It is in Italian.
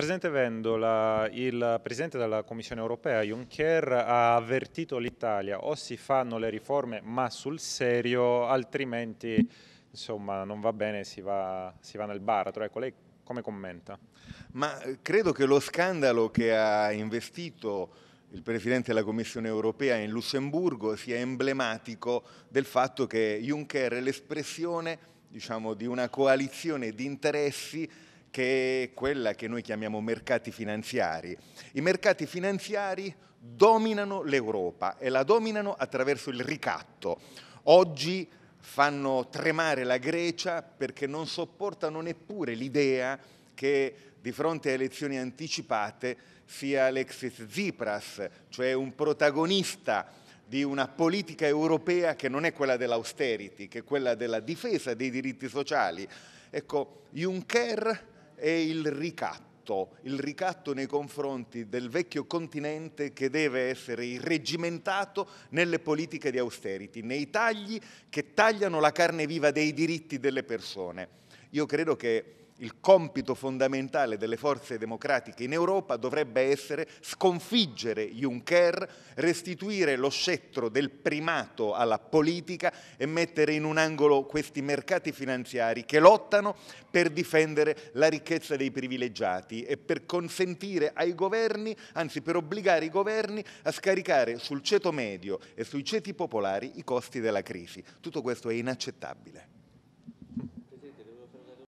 Presidente Vendola, il Presidente della Commissione europea Juncker ha avvertito l'Italia o si fanno le riforme ma sul serio altrimenti insomma, non va bene, si va, si va nel baratro. Ecco, lei come commenta? Ma credo che lo scandalo che ha investito il Presidente della Commissione europea in Lussemburgo sia emblematico del fatto che Juncker è l'espressione diciamo, di una coalizione di interessi che è quella che noi chiamiamo mercati finanziari. I mercati finanziari dominano l'Europa e la dominano attraverso il ricatto. Oggi fanno tremare la Grecia perché non sopportano neppure l'idea che di fronte a elezioni anticipate sia Alexis Tsipras, cioè un protagonista di una politica europea che non è quella dell'austerity, che è quella della difesa dei diritti sociali. Ecco, Juncker è il ricatto, il ricatto nei confronti del vecchio continente che deve essere irregimentato nelle politiche di austerity, nei tagli che tagliano la carne viva dei diritti delle persone. Io credo che il compito fondamentale delle forze democratiche in Europa dovrebbe essere sconfiggere Juncker, restituire lo scettro del primato alla politica e mettere in un angolo questi mercati finanziari che lottano per difendere la ricchezza dei privilegiati e per consentire ai governi, anzi per obbligare i governi a scaricare sul ceto medio e sui ceti popolari i costi della crisi. Tutto questo è inaccettabile.